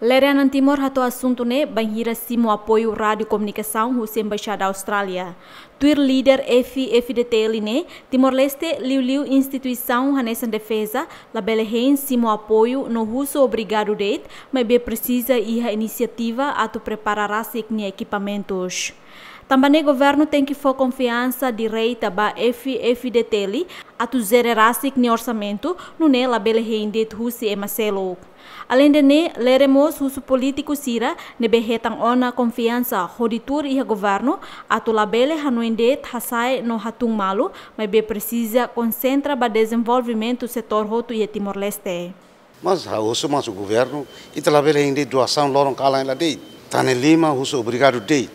Lerena Timor rato assunto né banhira simo apoio rádio comunicação Hussein Embaixada Austrália. Tuir líder FFDT né Timor Leste liu liu instituição Hanessa Defesa la Belehen simo apoio no russo obrigado deit, mas be precisa ir a iniciativa a tu preparar signia equipamentos. Também o governo tem que for confiança direita ba FFDT atu zererasik ni orçamento no ne labele reindet husi e Marcelo. Além de ne, leremos husu político sira ne behetang ona confiança roditur e governo atu labele hanuendet hasai no hatung malu, mas be precisa concentra ba desenvolvimento setor hotu e Timor-Leste. Mas ha mas o governo e labele reindet doação loron cala ela dei. Tane Lima husu obrigado deit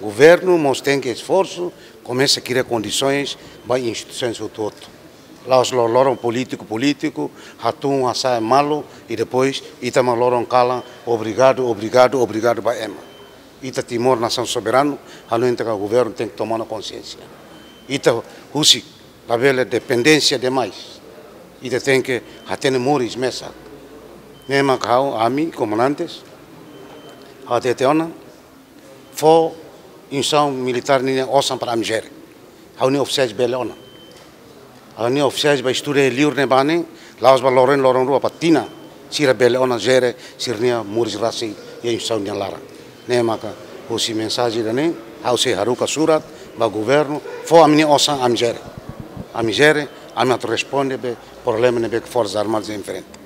Governo, mas tem que esforço, começa a criar condições para instituições do todo. Lá os loram político, político, Hatun, Assá, é Malo e depois Itama loram cala, obrigado, obrigado, obrigado, Baema. É Ita Timor, nação soberano, aluente que o governo tem que tomar consciência. Ita Rússia, a vela dependência demais. Ita tem que atene moris mesa. Nema Kao, Ami, comandantes, Ateteona, for inção militar, nina, osam para a Nigéria. Há um oficiais beleona. ani ofisiais ba isture liur ne bani laos ba loren loren rua patina sira bele ona jere sirnia muris rasi ye insaunia lara ne maka osi mensaji dane au se haruka surat ba governo fo amni osa amjere amjere amat responde be probleme ne be forza armar ze inferente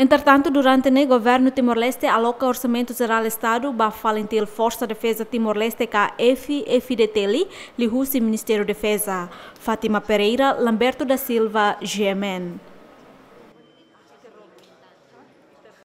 Entretanto, durante o né, governo Timor-Leste aloca orçamento geral Estado ba falentil Força Defesa Timor-Leste a EFI EFIDETELI lihusi Ministério Defesa. Fátima Pereira, Lamberto da Silva, GMN.